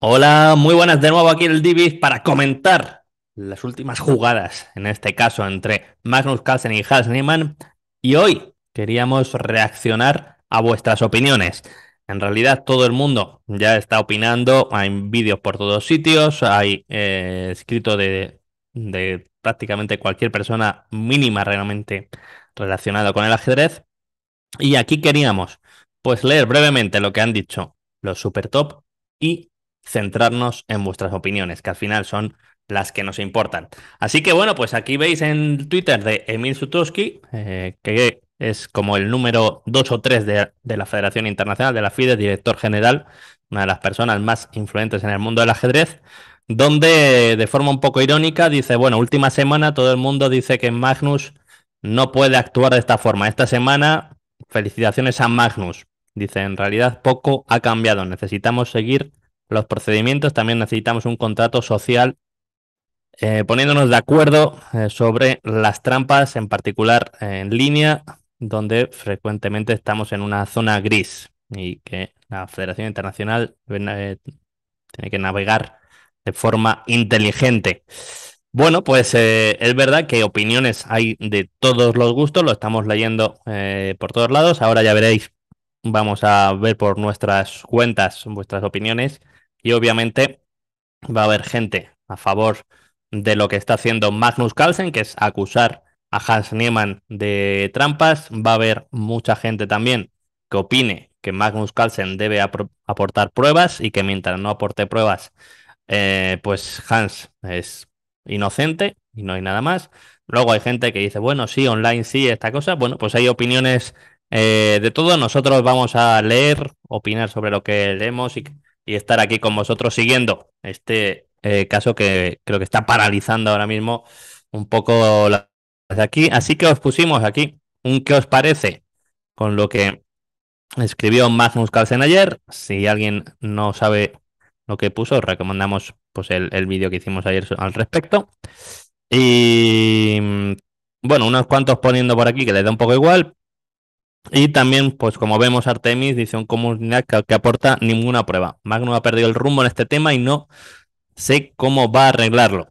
Hola, muy buenas de nuevo aquí en el Divis para comentar las últimas jugadas, en este caso entre Magnus Carlsen y Hans Niemann. Y hoy queríamos reaccionar a vuestras opiniones. En realidad todo el mundo ya está opinando, hay vídeos por todos sitios, hay eh, escrito de, de prácticamente cualquier persona mínima realmente relacionada con el ajedrez. Y aquí queríamos pues leer brevemente lo que han dicho los super top y centrarnos en vuestras opiniones, que al final son las que nos importan. Así que bueno, pues aquí veis en Twitter de Emil Sutoski, eh, que es como el número 2 o 3 de, de, la Federación Internacional de la FIDE, director general, una de las personas más influentes en el mundo del ajedrez, donde de forma un poco irónica dice, bueno, última semana todo el mundo dice que Magnus no puede actuar de esta forma. Esta semana, felicitaciones a Magnus. Dice, en realidad poco ha cambiado, necesitamos seguir los procedimientos, también necesitamos un contrato social eh, poniéndonos de acuerdo eh, sobre las trampas, en particular en línea, donde frecuentemente estamos en una zona gris y que la Federación Internacional eh, tiene que navegar de forma inteligente. Bueno, pues es verdad que opiniones hay de todos los gustos, lo estamos leyendo por todos lados, ahora ya veréis, vamos a ver por nuestras cuentas vuestras opiniones y obviamente va a haber gente a favor de lo que está haciendo Magnus Carlsen, que es acusar a Hans Niemann de trampas. Va a haber mucha gente también que opine que Magnus Carlsen debe aportar pruebas y que mientras no aporte pruebas, eh, pues Hans es inocente y no hay nada más. Luego hay gente que dice, bueno, sí, online sí, esta cosa. Bueno, pues hay opiniones eh, de todo. Nosotros vamos a leer, opinar sobre lo que leemos y y estar aquí con vosotros siguiendo este eh, caso que creo que está paralizando ahora mismo un poco las de aquí. Así que os pusimos aquí un que os parece con lo que escribió Magnus Carlsen ayer. Si alguien no sabe lo que puso, os recomendamos pues, el, el vídeo que hicimos ayer al respecto. Y mm, bueno, unos cuantos poniendo por aquí que les da un poco igual, y también, pues como vemos, Artemis dice un comunidad que, aporta ninguna prueba. Magno ha perdido el rumbo en este tema y no sé cómo va a arreglarlo.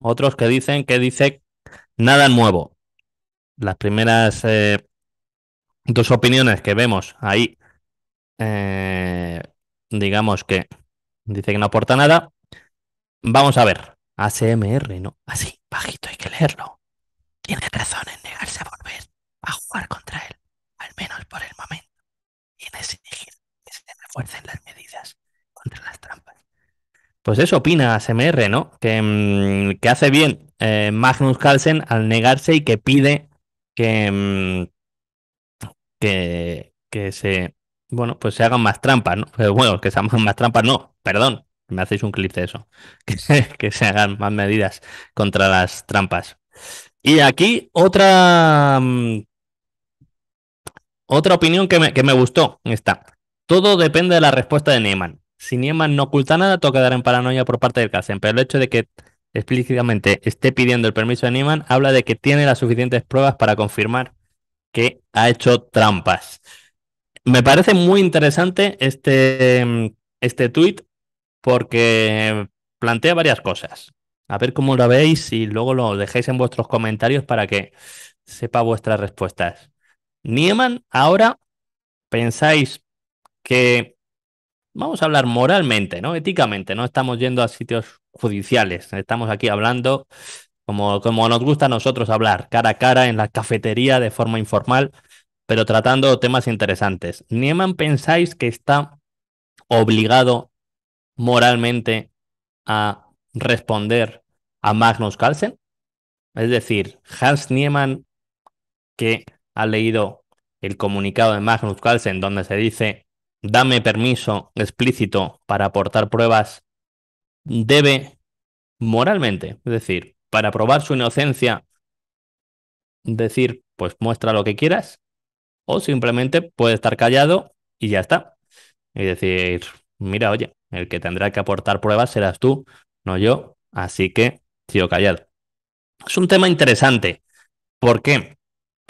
Otros que dicen que dice nada nuevo. Las primeras eh, dos opiniones que vemos ahí, eh, digamos que dice que no aporta nada. Vamos a ver. ACMR, ¿no? Así, bajito hay que leerlo. Tiene razón en negarse a volver a jugar contra él menos por el momento, y en exigir que se refuercen las medidas contra las trampas. Pues eso opina SMR, ¿no? Que, mm, que hace bien eh, Magnus Carlsen al negarse y que pide que, mm, que, que se bueno, pues se hagan más trampas, ¿no? Pero bueno, que se hagan más trampas, no, perdón, me hacéis un clip de eso. que se hagan más medidas contra las trampas. Y aquí otra mm, otra opinión que me, que me gustó está. Todo depende de la respuesta de Neyman. Si Neyman no oculta nada, toca dar en paranoia por parte del Kassen, Pero el hecho de que explícitamente esté pidiendo el permiso de Neyman habla de que tiene las suficientes pruebas para confirmar que ha hecho trampas. Me parece muy interesante este, mm, este porque plantea varias cosas. A ver cómo lo veis y luego lo dejéis en vuestros comentarios para que sepa vuestras respuestas. Nieman, ahora pensáis que, vamos a hablar moralmente, ¿no? Éticamente, no estamos yendo a sitios judiciales, estamos aquí hablando como, como nos gusta a nosotros hablar, cara a cara, en la cafetería, de forma informal, pero tratando temas interesantes. ¿Nieman pensáis que está obligado moralmente a responder a Magnus Carlsen? Es decir, Hans Nieman, que ha leído el comunicado de Magnus Carlsen donde se dice, dame permiso explícito para aportar pruebas, debe moralmente, es decir, para probar su inocencia, decir, pues muestra lo que quieras, o simplemente puede estar callado y ya está. Y decir, mira, oye, el que tendrá que aportar pruebas serás tú, no yo, así que sigo callado. Es un tema interesante. ¿Por qué?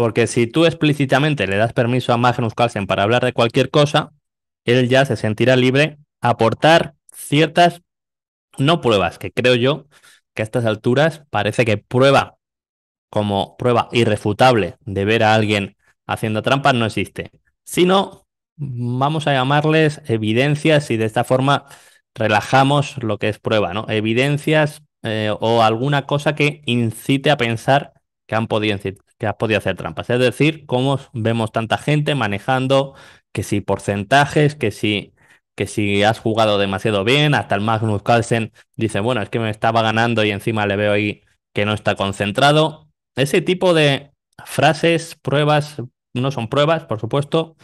Porque si tú explícitamente le das permiso a Magnus Carlsen para hablar de cualquier cosa, él ya se sentirá libre a aportar ciertas, no pruebas, que creo yo que a estas alturas parece que prueba como prueba irrefutable de ver a alguien haciendo trampas no existe, sino vamos a llamarles evidencias y de esta forma relajamos lo que es prueba, ¿no? Evidencias eh, o alguna cosa que incite a pensar que han podido que has podido hacer trampas. Es decir, cómo vemos tanta gente manejando, que si porcentajes, que si, que si has jugado demasiado bien, hasta el Magnus Carlsen dice, bueno, es que me estaba ganando y encima le veo ahí que no está concentrado. Ese tipo de frases, pruebas, no son pruebas, por supuesto,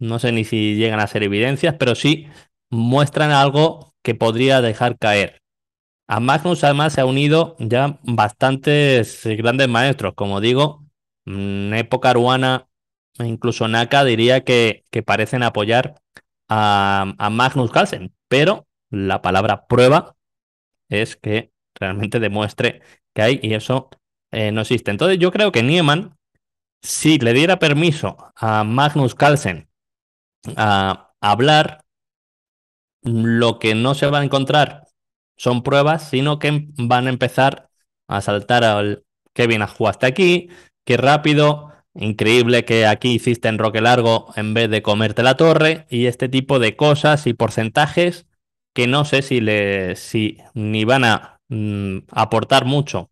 no sé ni si llegan a ser evidencias, pero sí muestran algo que podría dejar caer. A Magnus además se ha unido ya bastantes grandes maestros, como digo, Mm, época aruana, incluso Naka, diría que, parecen apoyar a, Magnus Carlsen, pero la palabra prueba es que realmente demuestre que hay y eso eh, no existe. Entonces yo creo que Nieman, si le diera permiso a Magnus Carlsen a hablar, lo que no se va a encontrar son pruebas, sino que van a empezar a saltar al Kevin a hasta aquí, qué rápido, increíble que aquí hiciste en Roque Largo en vez de comerte la torre y este tipo de cosas y porcentajes que no sé si, le, si ni van a mm, aportar mucho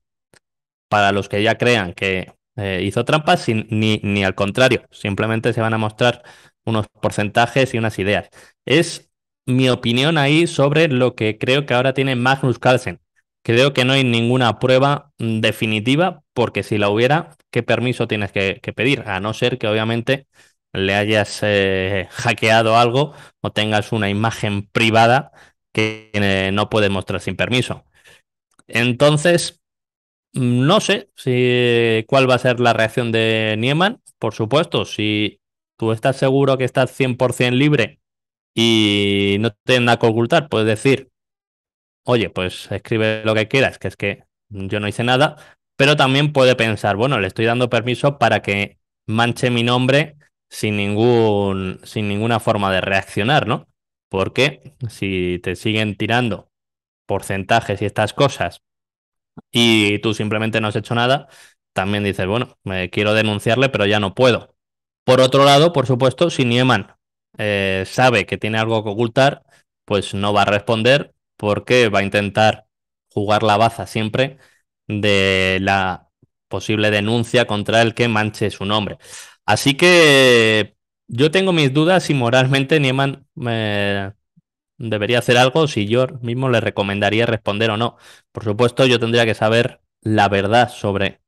para los que ya crean que eh, hizo trampas, sin, ni, ni al contrario, simplemente se van a mostrar unos porcentajes y unas ideas. Es mi opinión ahí sobre lo que creo que ahora tiene Magnus Carlsen. Creo que no hay ninguna prueba mm, definitiva porque si la hubiera, ¿qué permiso tienes que, pedir? A no ser que obviamente le hayas eh, hackeado algo o tengas una imagen privada que eh, no puedes mostrar sin permiso. Entonces, mm, no sé si, eh, cuál va a ser la reacción de Nieman. Por supuesto, si tú estás seguro que estás 100% libre y no te nada que ocultar, puedes decir, oye, pues escribe lo que quieras, que es que yo no hice nada, pero también puede pensar, bueno, le estoy dando permiso para que manche mi nombre sin, ningún, sin ninguna forma de reaccionar, ¿no? Porque si te siguen tirando porcentajes y estas cosas y tú simplemente no has hecho nada, también dices, bueno, me quiero denunciarle, pero ya no puedo. Por otro lado, por supuesto, si Nieman eh, sabe que tiene algo que ocultar, pues no va a responder porque va a intentar jugar la baza siempre de la posible denuncia contra el que manche su nombre. Así que yo tengo mis dudas si moralmente Nieman eh, debería hacer algo, si yo mismo le recomendaría responder o no. Por supuesto, yo tendría que saber la verdad sobre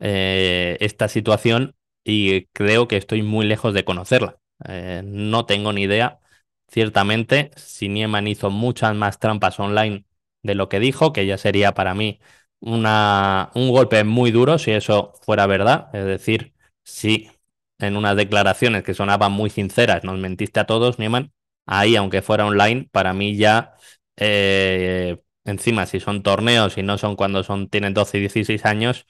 eh, esta situación y creo que estoy muy lejos de conocerla. Eh, no tengo ni idea, ciertamente, si Nieman hizo muchas más trampas online de lo que dijo, que ya sería para mí una, un golpe muy duro, si eso fuera verdad, es decir, si en unas declaraciones que sonaban muy sinceras nos mentiste a todos, Nieman, ahí, aunque fuera online, para mí ya, eh, encima, si son torneos y no son cuando son, tienen 12 y 16 años,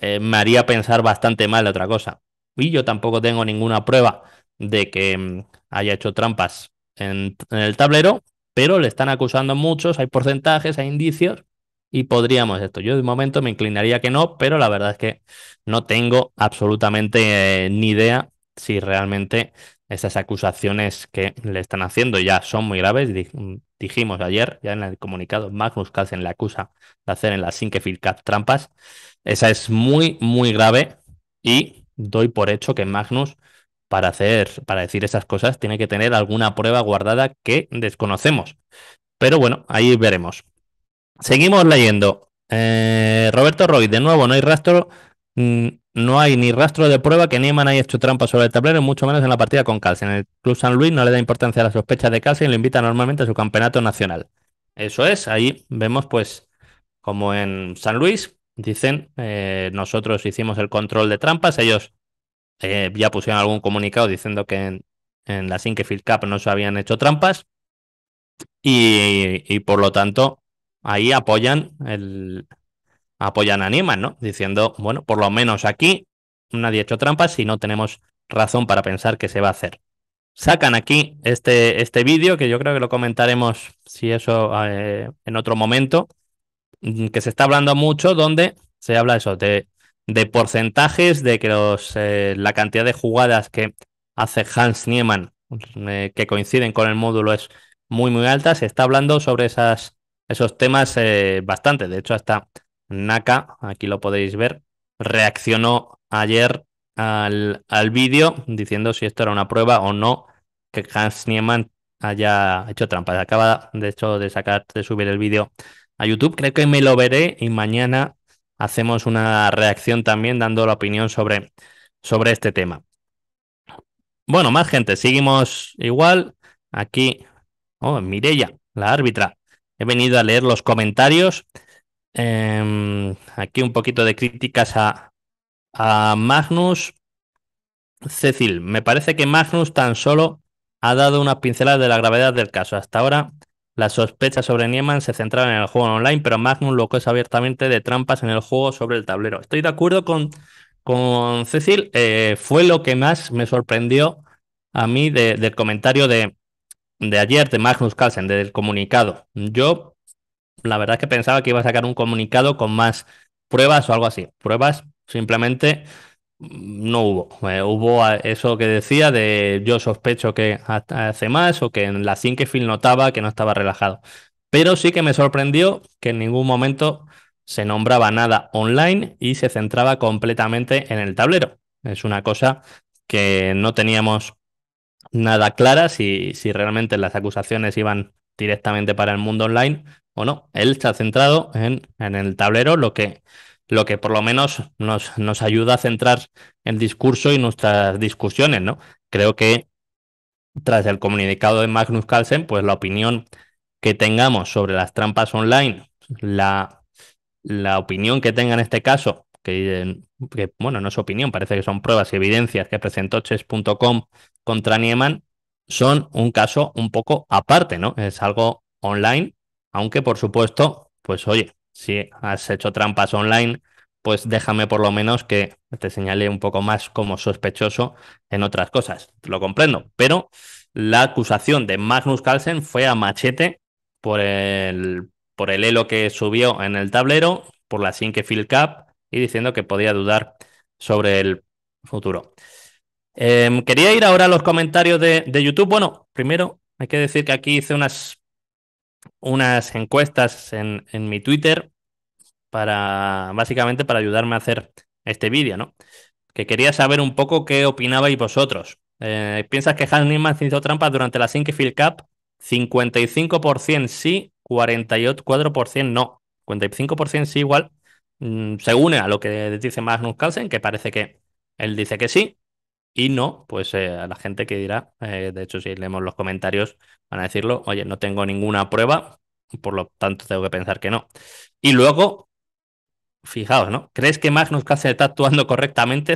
eh, me haría pensar bastante mal de otra cosa. Y yo tampoco tengo ninguna prueba de que mm, haya hecho trampas en, en el tablero, pero le están acusando muchos, hay porcentajes, hay indicios, y podríamos esto. Yo de momento me inclinaría que no, pero la verdad es que no tengo absolutamente eh, ni idea si realmente esas acusaciones que le están haciendo ya son muy graves. Mm, dijimos ayer, ya en el comunicado, Magnus en le acusa de hacer en la que Cap trampas. Esa es muy, muy grave y doy por hecho que Magnus, para, hacer, para decir esas cosas, tiene que tener alguna prueba guardada que desconocemos. Pero bueno, ahí veremos. Seguimos leyendo. Eh, Roberto Roy, de nuevo, no hay rastro. Mm, no hay ni rastro de prueba que Nieman haya hecho trampa sobre el tablero, mucho menos en la partida con Calci. En el Club San Luis no le da importancia a la sospecha de Calci y lo invita normalmente a su campeonato nacional. Eso es, ahí vemos pues como en San Luis dicen, eh, nosotros hicimos el control de trampas, ellos eh, ya pusieron algún comunicado diciendo que en, la Sinkefield Cup no se habían hecho trampas y por lo tanto ahí apoyan el apoyan a Nieman, ¿no? Diciendo, bueno, por lo menos aquí nadie ha hecho trampas y no tenemos razón para pensar que se va a hacer. Sacan aquí este, este vídeo, que yo creo que lo comentaremos si eso eh, en otro momento, mm, que se está hablando mucho, donde se habla eso, de, de porcentajes, de que los, eh, la cantidad de jugadas que hace Hans Nieman eh, que coinciden con el módulo es muy, muy alta. Se está hablando sobre esas esos temas eh, bastante. De hecho, hasta Naka, aquí lo podéis ver, reaccionó ayer al, vídeo diciendo si esto era una prueba o no que Hans Niemann haya hecho trampa Acaba, de hecho, de sacar, de subir el vídeo a YouTube. Creo que me lo veré y mañana hacemos una reacción también dando la opinión sobre, sobre este tema. Bueno, más gente, seguimos igual. Aquí, oh, Mirella, la árbitra, He venido a leer los comentarios. Em, aquí un poquito de críticas a, Magnus. Cecil, me parece que Magnus tan solo ha dado unas pinceladas de la gravedad del caso. Hasta ahora, las sospechas sobre Nieman se centraban en el juego online, pero Magnus lo que es abiertamente de trampas en el juego sobre el tablero. Estoy de acuerdo con, con Cecil, eh, fue lo que más me sorprendió a mí del comentario de, de ayer de Magnus Carlsen, del comunicado. Yo, la verdad es que pensaba que iba a sacar un comunicado con más pruebas o algo así. Pruebas simplemente mm, no hubo. Eh, hubo ah, eso que decía de yo sospecho que hace más o que en la cinquefil notaba que no estaba relajado. Pero sí que me sorprendió que en ningún momento se nombraba nada online y se centraba completamente en el tablero. Es una cosa que no teníamos nada clara si, si realmente las acusaciones iban directamente para el mundo online o no. Él está centrado en, en el tablero, lo que, lo que por lo menos nos, nos, ayuda a centrar el discurso y nuestras discusiones, ¿no? Creo que tras el comunicado de Magnus Carlsen, pues la opinión que tengamos sobre las trampas online, la, la opinión que tenga en este caso que, bueno, no es opinión, parece que son pruebas y evidencias que presentó chess.com contra Nieman, son un caso un poco aparte, ¿no? Es algo online, aunque por supuesto, pues oye, si has hecho trampas online, pues déjame por lo menos que te señale un poco más como sospechoso en otras cosas. Lo comprendo, pero la acusación de Magnus Carlsen fue a machete por el, por el elo que subió en el tablero, por la que fill Cup y diciendo que podía dudar sobre el futuro. Em, quería ir ahora a los comentarios de, YouTube. Bueno, primero hay que decir que aquí hice unas, unas encuestas en, en mi Twitter para básicamente para ayudarme a hacer este vídeo, ¿no? Que quería saber un poco qué opinabais vosotros. Eh, ¿Piensas que Hans Niemann hizo trampas durante la Sinkefield Cup? 55% sí, 44% no. 55% sí igual Mm, se une a lo que dice Magnus Carlsen, que parece que él dice que sí, y no, pues eh, a la gente que dirá, eh, de hecho si leemos los comentarios van a decirlo, oye, no tengo ninguna prueba, por lo tanto tengo que pensar que no. Y luego, fijaos, ¿no? ¿Crees que Magnus Carlsen está actuando correctamente?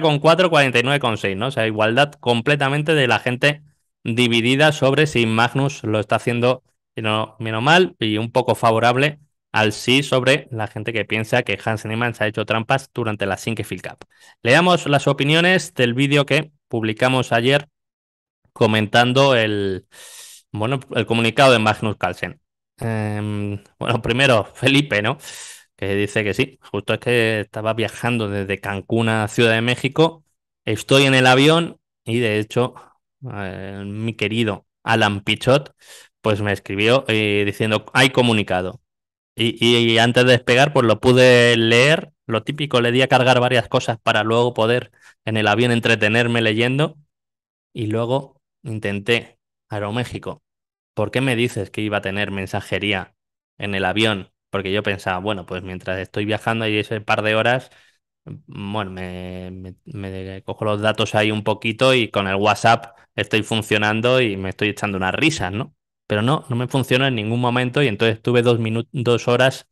con 49,6, ¿no? O sea, igualdad completamente de la gente dividida sobre si Magnus lo está haciendo menos menos mal y un poco favorable al sí sobre la gente que piensa que Hans Niemann se ha hecho trampas durante la Sinkfield Cup. Leamos las opiniones del vídeo que publicamos ayer comentando el, bueno, el comunicado de Magnus Carlsen. Em, bueno, primero Felipe, ¿no? Que dice que sí, justo es que estaba viajando desde Cancún a Ciudad de México, estoy en el avión y de hecho eh, mi querido Alan Pichot pues me escribió eh, diciendo, hay comunicado. Y, antes de despegar, pues lo pude leer. Lo típico, le di a cargar varias cosas para luego poder en el avión entretenerme leyendo. Y luego intenté Aeroméxico. ¿Por qué me dices que iba a tener mensajería en el avión? Porque yo pensaba, bueno, pues mientras estoy viajando ahí ese par de horas, bueno, me, cojo los datos ahí un poquito y con el WhatsApp estoy funcionando y me estoy echando unas risas, ¿no? Pero no, no me funciona en ningún momento y entonces tuve dos, dos horas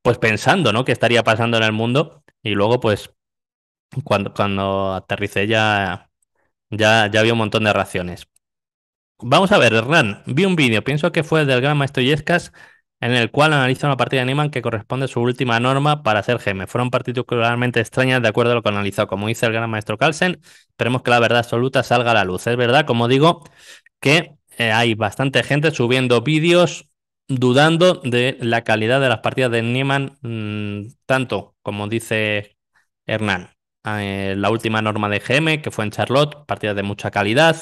pues pensando, ¿no? ¿Qué estaría pasando en el mundo? Y luego pues cuando, cuando aterricé ya, ya, había un montón de raciones. Vamos a ver, Hernán, vi un vídeo, pienso que fue del gran maestro Yescas, en el cual analiza una partida de animan que corresponde a su última norma para ser GM. Fueron particularmente extrañas de acuerdo a lo que analizó, como dice el gran maestro Carlsen. Esperemos que la verdad absoluta salga a la luz. Es verdad, como digo, que eh, hay bastante gente subiendo vídeos dudando de la calidad de las partidas de Nieman, mm, tanto como dice Hernán. Eh, la última norma de GM, que fue en Charlotte, partidas de mucha calidad,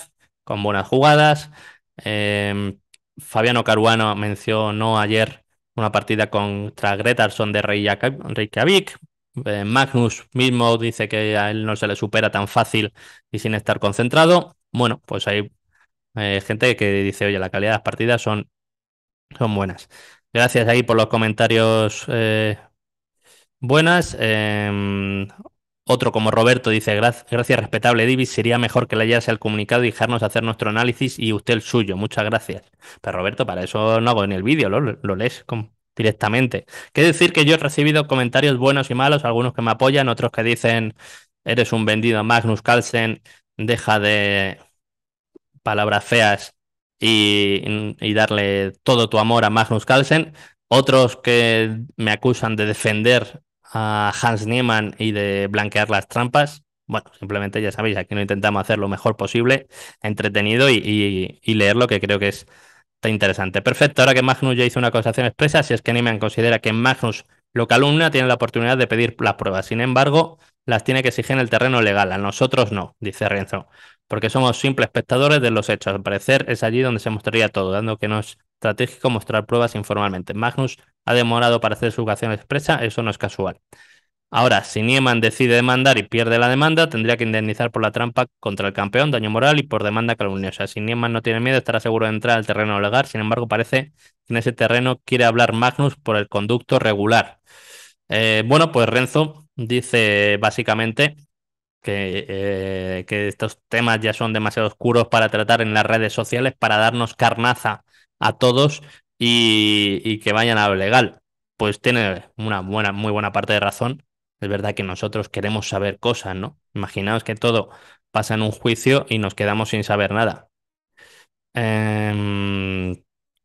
con buenas jugadas. Em, Fabiano Caruano mencionó ayer una partida contra Gretarson de Reykjavik. Eh, Magnus mismo dice que a él no se le supera tan fácil y sin estar concentrado. Bueno, pues hay eh, gente que dice, oye, la calidad de las partidas son, son buenas. Gracias ahí por los comentarios eh, buenas. Em, otro como Roberto dice, gracias respetable Divis, sería mejor que leyase el comunicado y dejarnos hacer nuestro análisis y usted el suyo. Muchas gracias. Pero Roberto, para eso no hago en el vídeo, lo, lees directamente. Quiere decir que yo he recibido comentarios buenos y malos, algunos que me apoyan, otros que dicen, eres un vendido Magnus Carlsen, deja de palabras feas y, darle todo tu amor a Magnus Carlsen, otros que me acusan de defender a Hans Niemann y de blanquear las trampas. Bueno, simplemente ya sabéis, aquí no intentamos hacer lo mejor posible, entretenido y, leer lo que creo que es interesante. Perfecto, ahora que Magnus ya hizo una acusación expresa, si es que Niemann considera que Magnus lo calumna, tiene la oportunidad de pedir las pruebas. Sin embargo, las tiene que exigir en el terreno legal, a nosotros no, dice Renzo, porque somos simples espectadores de los hechos. Al parecer es allí donde se mostraría todo, dando que no es estratégico mostrar pruebas informalmente. Magnus ha demorado para hacer su vocación expresa, eso no es casual. Ahora, si Nieman decide demandar y pierde la demanda, tendría que indemnizar por la trampa contra el campeón, daño moral y por demanda calumniosa. Si Nieman no tiene miedo, estará seguro de entrar al terreno legal. Sin embargo, parece que en ese terreno quiere hablar Magnus por el conducto regular. Eh, bueno, pues Renzo dice básicamente que, eh, que, estos temas ya son demasiado oscuros para tratar en las redes sociales para darnos carnaza a todos y, que vayan a lo legal. Pues tiene una buena, muy buena parte de razón. Es verdad que nosotros queremos saber cosas, ¿no? Imaginaos que todo pasa en un juicio y nos quedamos sin saber nada. Em,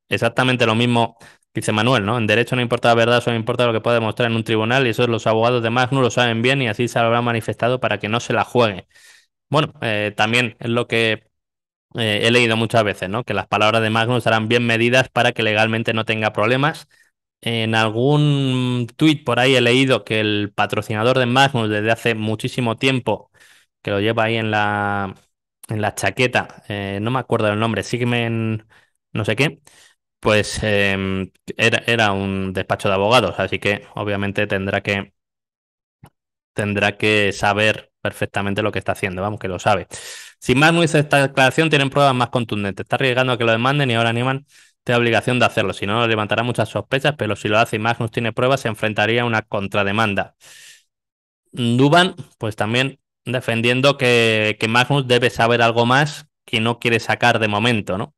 exactamente lo mismo Dice Manuel, ¿no? En derecho no importa la verdad, solo importa lo que pueda demostrar en un tribunal y eso los abogados de Magnus lo saben bien y así se lo habrán manifestado para que no se la juegue. Bueno, eh, también es lo que eh, he leído muchas veces, ¿no? Que las palabras de Magnus serán bien medidas para que legalmente no tenga problemas. En algún tuit por ahí he leído que el patrocinador de Magnus desde hace muchísimo tiempo, que lo lleva ahí en la, en la chaqueta, eh, no me acuerdo el nombre, Sigmen no sé qué, pues em, era, un despacho de abogados, así que obviamente tendrá que, tendrá que saber perfectamente lo que está haciendo, vamos, que lo sabe. Si más, hizo esta declaración tienen pruebas más contundentes. Está arriesgando a que lo demanden y ahora Niman tiene obligación de hacerlo, si no, levantará muchas sospechas, pero si lo hace y Magnus tiene pruebas, se enfrentaría a una contrademanda. Duban, pues también defendiendo que, que Magnus debe saber algo más que no quiere sacar de momento, ¿no?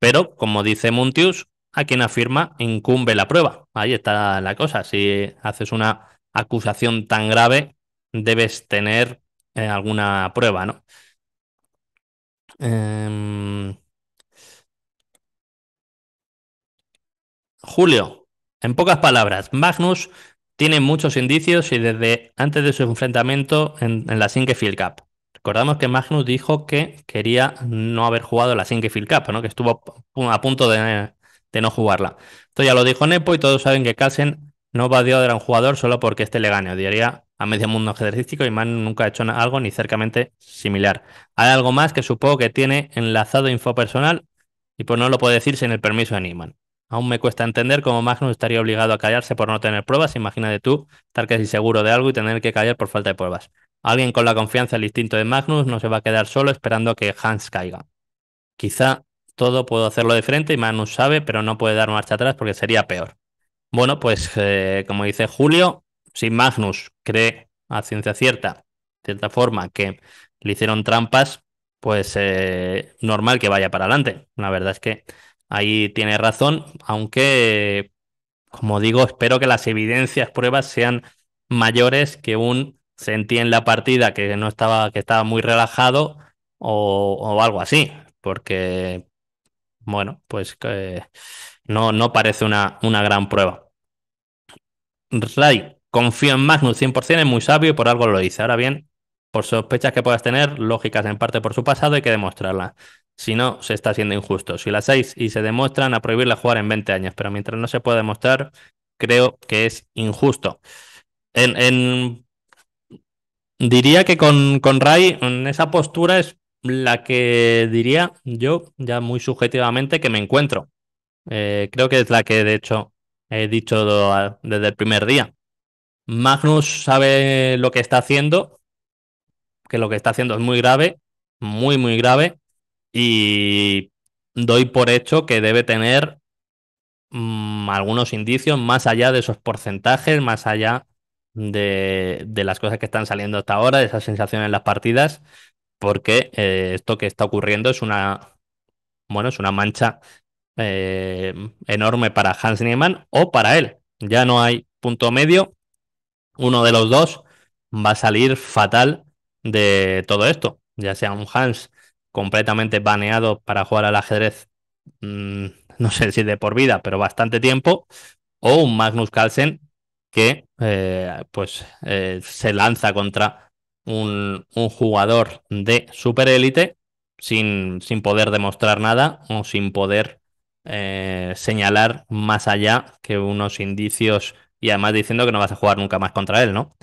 Pero, como dice Muntius, a quien afirma incumbe la prueba. Ahí está la cosa. Si haces una acusación tan grave, debes tener eh, alguna prueba, ¿no? Em, Julio, en pocas palabras, Magnus tiene muchos indicios y desde antes de su enfrentamiento en, la Sinke Field Cup Recordamos que Magnus dijo que quería no haber jugado la Sinkefield Cup, ¿no? que estuvo a punto de, no jugarla. Esto ya lo dijo Nepo y todos saben que Carlsen no va a a un jugador solo porque este le gane. Odiaría a medio mundo ajedrecístico y Magnus nunca ha hecho algo ni cercamente similar. Hay algo más que supongo que tiene enlazado info personal y pues no lo puede decir sin el permiso de Niman. Aún me cuesta entender cómo Magnus estaría obligado a callarse por no tener pruebas. Imagínate tú estar casi seguro de algo y tener que callar por falta de pruebas. Alguien con la confianza y instinto de Magnus no se va a quedar solo esperando a que Hans caiga. Quizá todo puedo hacerlo de frente y Magnus sabe, pero no puede dar marcha atrás porque sería peor. Bueno, pues eh, como dice Julio, si Magnus cree a ciencia cierta, de cierta forma, que le hicieron trampas, pues eh, normal que vaya para adelante. La verdad es que ahí tiene razón, aunque, como digo, espero que las evidencias, pruebas sean mayores que un sentí en la partida que no estaba, que estaba muy relajado o, algo así, porque, bueno, pues no, no parece una, una gran prueba. Ray, confío en Magnus 100%, es muy sabio y por algo lo dice. Ahora bien, por sospechas que puedas tener, lógicas en parte por su pasado, hay que demostrarla. Si no, se está haciendo injusto. Si las seis y se demuestran, a prohibirle jugar en 20 años. Pero mientras no se pueda demostrar, creo que es injusto. en Diría que con, con Ray, en esa postura es la que diría yo, ya muy subjetivamente, que me encuentro. Eh, creo que es la que de hecho he dicho desde el primer día. Magnus sabe lo que está haciendo, que lo que está haciendo es muy grave, muy, muy grave, y doy por hecho que debe tener mm, algunos indicios más allá de esos porcentajes, más allá de, las cosas que están saliendo hasta ahora, de esas sensaciones en las partidas, porque eh, esto que está ocurriendo es una, bueno, es una mancha eh, enorme para Hans Niemann o para él. Ya no hay punto medio, uno de los dos va a salir fatal de todo esto, ya sea un Hans completamente baneado para jugar al ajedrez, mm, no sé si de por vida, pero bastante tiempo, o un Magnus Carlsen que eh, pues eh, se lanza contra un, jugador de superélite sin, sin poder demostrar nada o sin poder eh, señalar más allá que unos indicios y además diciendo que no vas a jugar nunca más contra él, ¿no?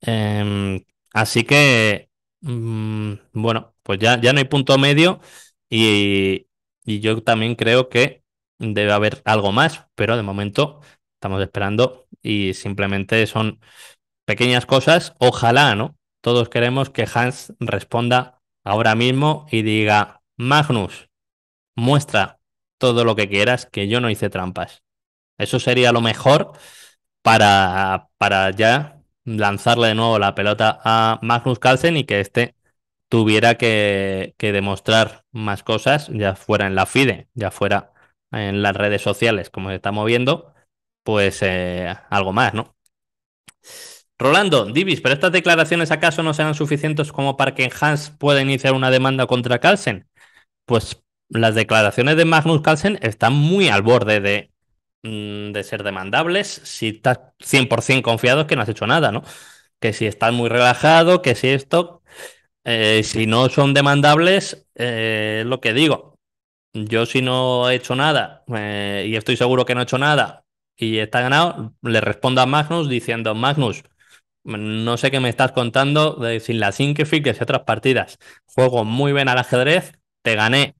Em, así que, mm, bueno, pues ya, ya no hay punto medio y, y yo también creo que debe haber algo más, pero de momento estamos esperando y simplemente son pequeñas cosas. Ojalá, ¿no? Todos queremos que Hans responda ahora mismo y diga, Magnus, muestra todo lo que quieras, que yo no hice trampas. Eso sería lo mejor para, para ya lanzarle de nuevo la pelota a Magnus Carlsen y que éste tuviera que, que demostrar más cosas, ya fuera en la FIDE, ya fuera en las redes sociales, como se está moviendo, pues eh, algo más, ¿no? Rolando, Divis, ¿pero estas declaraciones acaso no serán suficientes como para que Hans pueda iniciar una demanda contra Carlsen? Pues las declaraciones de Magnus Carlsen están muy al borde de, mm, ser demandables si estás 100% confiado que no has hecho nada, ¿no? Que si estás muy relajado, que si esto, eh, si no son demandables, eh, lo que digo, yo si no he hecho nada y estoy seguro que no he hecho nada y está ganado, le respondo a Magnus diciendo, Magnus, no sé qué me estás contando de, sin la que y otras partidas. Juego muy bien al ajedrez, te gané,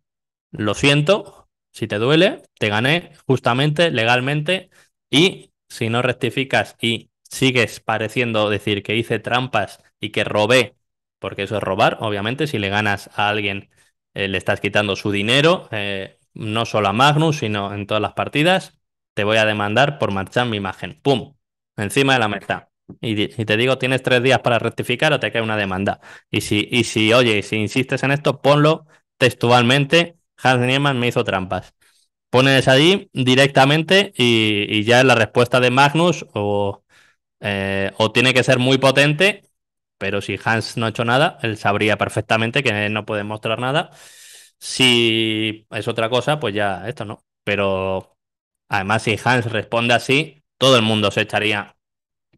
lo siento, si te duele, te gané justamente, legalmente, y si no rectificas y sigues pareciendo decir que hice trampas y que robé, porque eso es robar, obviamente, si le ganas a alguien, eh, le estás quitando su dinero, eh, no solo a Magnus, sino en todas las partidas, te voy a demandar por marchar mi imagen. ¡Pum! Encima de la meta. Y, te digo, tienes tres días para rectificar o te cae una demanda. Y si, y si oye, si insistes en esto, ponlo textualmente. Hans Niemann me hizo trampas. Pones allí directamente y, ya es la respuesta de Magnus o, eh, o tiene que ser muy potente, pero si Hans no ha hecho nada, él sabría perfectamente que no puede mostrar nada. Si es otra cosa, pues ya esto no. Pero Además, si Hans responde así, todo el mundo se echaría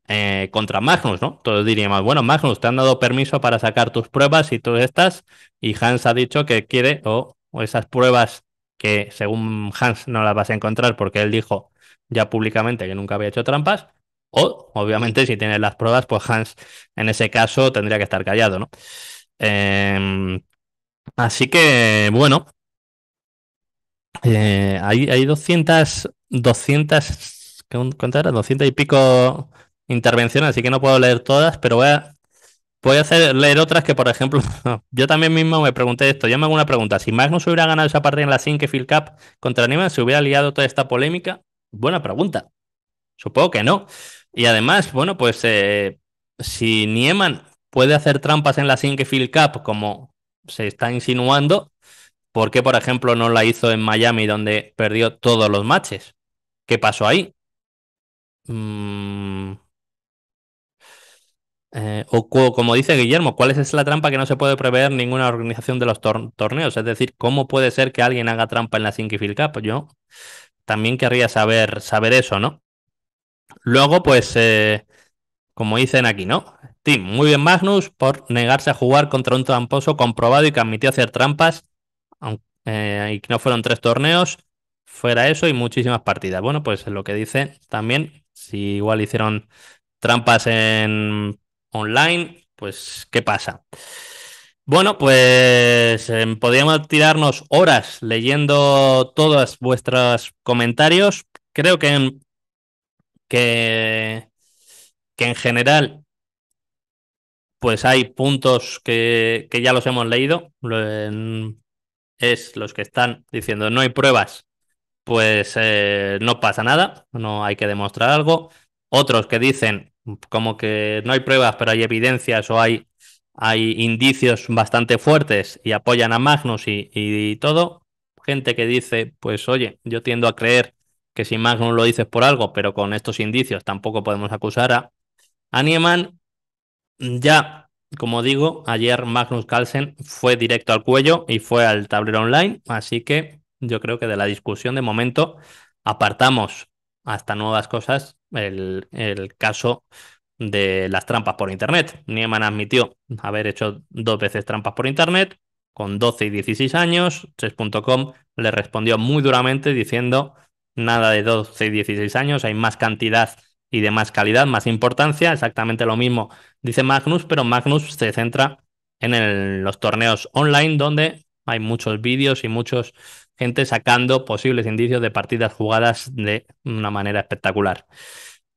eh, contra Magnus, ¿no? Todos diríamos, bueno, Magnus, te han dado permiso para sacar tus pruebas y todas estas, y Hans ha dicho que quiere, o, esas pruebas que según Hans no las vas a encontrar porque él dijo ya públicamente que nunca había hecho trampas, o, obviamente, si tienes las pruebas, pues Hans en ese caso tendría que estar callado, ¿no? Em, así que, bueno, eh, hay, hay, 200, 200, ¿cuántas y pico intervenciones, así que no puedo leer todas, pero voy a, hacer, leer otras que, por ejemplo, yo también mismo me pregunté esto. Yo me hago una pregunta: si Magnus hubiera ganado esa partida en la 5 Cup contra Niemann, ¿se hubiera liado toda esta polémica? Buena pregunta. Supongo que no. Y además, bueno, pues eh, si Niemann puede hacer trampas en la Sinke Cup como se está insinuando, ¿por qué, por ejemplo, no la hizo en Miami donde perdió todos los matches? ¿Qué pasó ahí? Mm. Eh, o como dice Guillermo, ¿cuál es la trampa que no se puede prever ninguna organización de los torneos? Es decir, ¿cómo puede ser que alguien haga trampa en la Filca? Cup? Yo también querría saber, saber eso, ¿no? Luego, pues, eh, como dicen aquí, ¿no? Tim, muy bien Magnus por negarse a jugar contra un tramposo comprobado y que admitió hacer trampas, eh, y que no fueron tres torneos. Fuera eso y muchísimas partidas. Bueno, pues lo que dice también, si igual hicieron trampas en online, pues ¿qué pasa? Bueno, pues eh, podríamos tirarnos horas leyendo todos vuestros comentarios. Creo que, que, que en general pues hay puntos que, que, ya los hemos leído. Es los que están diciendo no hay pruebas, pues eh, no pasa nada, no hay que demostrar algo. Otros que dicen como que no hay pruebas, pero hay evidencias o hay, hay indicios bastante fuertes y apoyan a Magnus y, y, todo. Gente que dice, pues oye, yo tiendo a creer que si Magnus lo dices por algo, pero con estos indicios tampoco podemos acusar a, a Nieman. Ya, como digo, ayer Magnus Carlsen fue directo al cuello y fue al tablero online, así que yo creo que de la discusión de momento apartamos hasta nuevas cosas el, caso de las trampas por Internet. Nieman admitió haber hecho dos veces trampas por Internet, con 12 y 16 años. 3.com le respondió muy duramente diciendo nada de 12 y 16 años, hay más cantidad y de más calidad, más importancia. Exactamente lo mismo dice Magnus, pero Magnus se centra en los torneos online donde hay muchos vídeos y muchos gente sacando posibles indicios de partidas jugadas de una manera espectacular.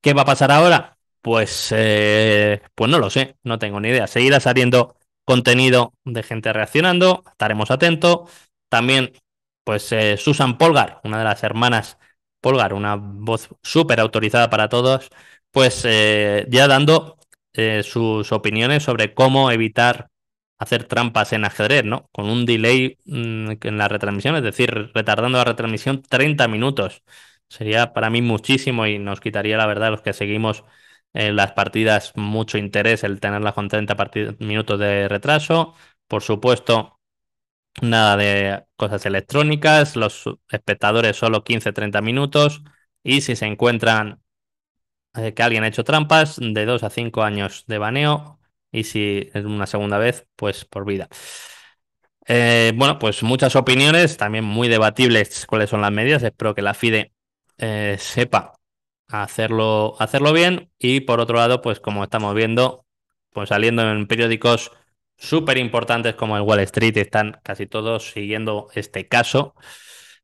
¿Qué va a pasar ahora? Pues, eh, pues no lo sé, no tengo ni idea. Seguirá saliendo contenido de gente reaccionando, estaremos atentos. También, pues eh, Susan Polgar, una de las hermanas Polgar, una voz súper autorizada para todos, pues eh, ya dando sus opiniones sobre cómo evitar hacer trampas en ajedrez, ¿no? Con un delay mm, en la retransmisión, es decir, retardando la retransmisión 30 minutos. Sería para mí muchísimo y nos quitaría, la verdad, los que seguimos eh, las partidas mucho interés el tenerlas con 30 minutos de retraso. Por supuesto, nada de cosas electrónicas, los espectadores solo 15-30 minutos y si se encuentran eh, que alguien ha hecho trampas, de 2 a 5 años de baneo y si es una segunda vez, pues por vida. Eh, bueno, pues muchas opiniones, también muy debatibles cuáles son las medidas. Espero que la FIDE eh, sepa hacerlo, hacerlo bien. Y por otro lado, pues como estamos viendo, pues saliendo en periódicos súper importantes como el Wall Street, están casi todos siguiendo este caso.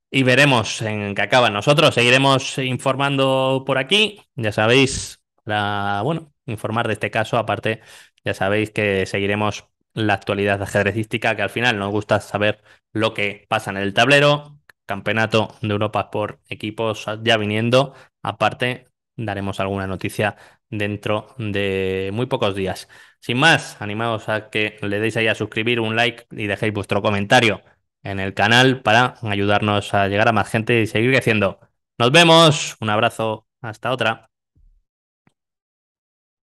Y veremos en qué acaba. Nosotros seguiremos informando por aquí. Ya sabéis, la, bueno, informar de este caso, aparte ya sabéis que seguiremos la actualidad ajedrecística, que al final nos gusta saber lo que pasa en el tablero. Campeonato de Europa por equipos ya viniendo. Aparte, daremos alguna noticia dentro de muy pocos días. Sin más, animaos a que le deis ahí a suscribir, un like y dejéis vuestro comentario en el canal para ayudarnos a llegar a más gente y seguir creciendo. Nos vemos, un abrazo, hasta otra.